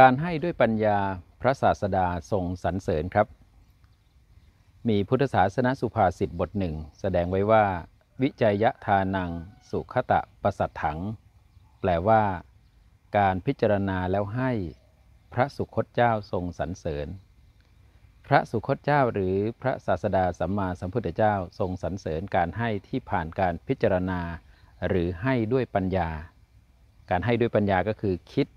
การให้ด้วยปัญญาพระศาสดาทรงสรรเสริญครับ มีพุทธศาสนสุภาษิต บทหนึ่ง แสดงไว้ว่า วิจัยยะทานังสุขตะประสัตถัง แปลว่า การพิจารณาแล้วให้ พระสุคตเจ้าทรงสรรเสริญ พระสุคตเจ้าหรือพระศาสดาสัมมาสัมพุทธเจ้าทรงสรรเสริญการให้ที่ผ่านการพิจารณา หรือให้ด้วยปัญญา การให้ด้วยปัญญาก็คือคิด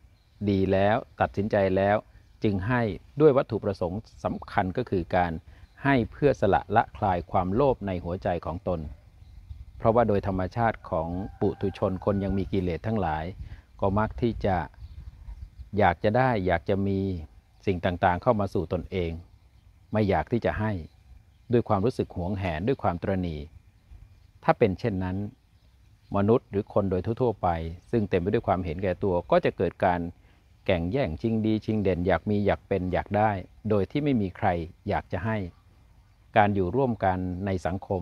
ดีแล้วตัดสินใจแล้วจึงให้ด้วยวัตถุประสงค์สำคัญก็คือการให้เพื่อสละละคลายความโลภในหัวใจของตน เพราะว่าโดยธรรมชาติของปุถุชนคนยังมีกิเลสทั้งหลาย ก็มักที่จะอยากจะได้อยากจะมีสิ่งต่างๆเข้ามาสู่ตนเอง ไม่อยากที่จะให้ด้วยความรู้สึกหวงแหนด้วยความตรณีถ้าเป็นเช่นนั้น มนุษย์หรือคนโดยทั่วๆไป ซึ่งเต็มไปด้วยความเห็นแก่ตัวก็จะเกิดการแก่งแย่งชิงดี ชิงเด่นอยากมีอยากเป็นอยากได้ โดยที่ไม่มีใครอยากจะให้ การอยู่ร่วมกันในสังคม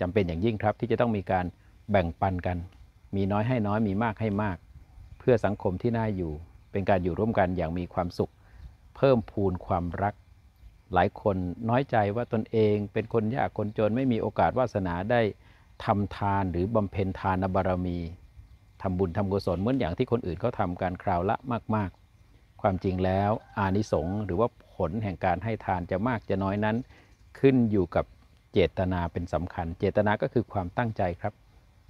จำเป็นอย่างยิ่งครับ ที่จะต้องมีการแบ่งปันกัน มีน้อยให้น้อยมีมากให้มาก เพื่อสังคมที่น่าอยู่ เป็นการอยู่ร่วมกันอย่างมีความสุข เพิ่มพูนความรัก หลายคนน้อยใจว่าตนเองเป็นคนยากคนจน ไม่มีโอกาสวาสนาได้ทำทานหรือบำเพ็ญทานบารมีทำบุญทำกุศลเหมือนอย่างที่คนอื่นเขาทำการคราวละมากความจริงแล้ว อานิสงส์หรือว่าผลแห่งการให้ทานจะมากจะน้อยนั้น ขึ้นอยู่กับเจตนาเป็นสำคัญ เจตนาก็คือความตั้งใจครับ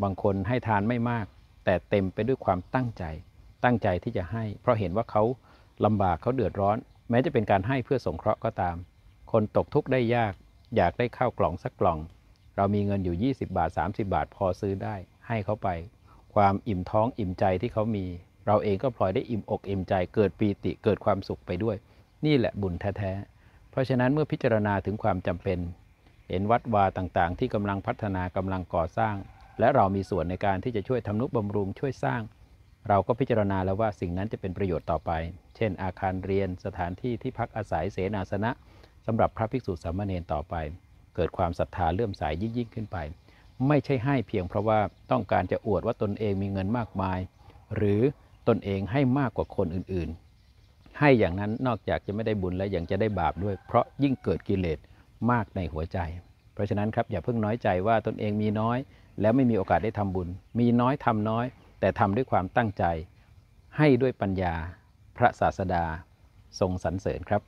บางคนให้ทานไม่มาก แต่เต็มไปด้วยความตั้งใจ ตั้งใจที่จะให้ เพราะเห็นว่าเขาลำบากเขาเดือดร้อน แม้จะเป็นการให้เพื่อสงเคราะห์ก็ตาม คนตกทุกข์ได้ยาก อยากได้ข้าวกล่องสักกล่อง เรามีเงินอยู่ 20 บาท 30 บาทพอซื้อได้ให้เขาไป ความอิ่มท้องอิ่มใจที่เขามีเราเองก็พลอยได้อิ่มอกอิ่มใจเกิดปีติเกิดความสุขไปด้วย นี่แหละบุญแท้ๆเพราะฉะนั้นเมื่อพิจารณาถึงความจำเป็น เห็นวัดวาต่างๆที่กำลังพัฒนากำลังก่อสร้าง และเรามีส่วนในการที่จะช่วยทำนุบำรุงช่วยสร้าง เราก็พิจารณาแล้วว่าสิ่งนั้นจะเป็นประโยชน์ต่อไป เช่นอาคารเรียน สถานที่ที่พักอาศัยเสนาสนะ สำหรับพระภิกษุสามเณรต่อไป เกิดความศรัทธาเลื่อมใสยยิ่งยิ่งขึ้นไป ไม่ใช่ให้เพียงเพราะว่าต้องการจะอวดว่าตนเองมีเงินมากมาย หรือตนเองให้มากกว่าคนอื่นๆ ให้อย่างนั้นนอกจากจะไม่ได้บุญแล้วยังจะได้บาปด้วย เพราะยิ่งเกิดกิเลสมากในหัวใจ เพราะฉะนั้นครับอย่าเพิ่งน้อยใจว่าตนเองมีน้อย แล้วไม่มีโอกาสได้ทำบุญ มีน้อยทำน้อย แต่ทำด้วยความตั้งใจ ให้ด้วยปัญญา พระศาสดา ทรงสรรเสริญครับ